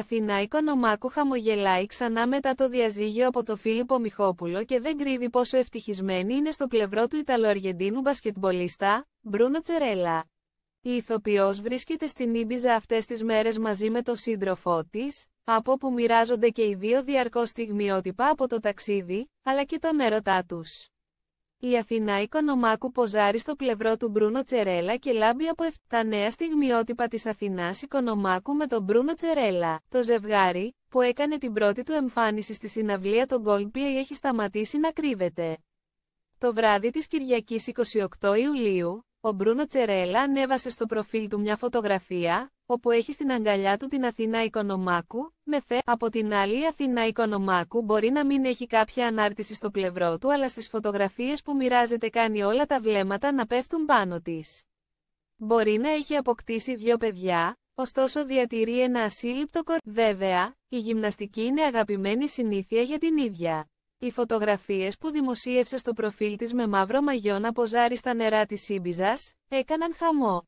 Αθηνά Οικονομάκου χαμογελάει ξανά μετά το διαζύγιο από το Φίλιππο Μιχόπουλο και δεν κρύβει πόσο ευτυχισμένη είναι στο πλευρό του Ιταλοαργεντίνου μπασκετμπολίστα, Μπρούνο Τσερέλα. Η ηθοποιός βρίσκεται στην Ήμπιζα αυτές τις μέρες μαζί με τον σύντροφό της, από που μοιράζονται και οι δύο διαρκώς στιγμιότυπα από το ταξίδι, αλλά και τον έρωτά τους. Η Αθηνά Οικονομάκου ποζάρει στο πλευρό του Μπρούνο Τσερέλα και λάμπει από 7 τα νέα στιγμιότυπα της Αθηνάς Οικονομάκου με τον Μπρούνο Τσερέλα. Το ζευγάρι, που έκανε την πρώτη του εμφάνιση στη συναυλία των Goldplay έχει σταματήσει να κρύβεται. Το βράδυ της Κυριακής 28 Ιουλίου, ο Μπρούνο Τσερέλα ανέβασε στο προφίλ του μια φωτογραφία, όπου έχει στην αγκαλιά του την Αθηνά Οικονομάκου, με θε. Από την άλλη η Αθηνά Οικονομάκου μπορεί να μην έχει κάποια ανάρτηση στο πλευρό του αλλά στις φωτογραφίες που μοιράζεται κάνει όλα τα βλέμματα να πέφτουν πάνω της. Μπορεί να έχει αποκτήσει δύο παιδιά, ωστόσο διατηρεί ένα ασύλληπτο κορ. Βέβαια, η γυμναστική είναι αγαπημένη συνήθεια για την ίδια. Οι φωτογραφίες που δημοσίευσε στο προφίλ της με μαύρο μαγιό να ποζάρει στα νερά της Ήμπιζας, έκαναν χαμό.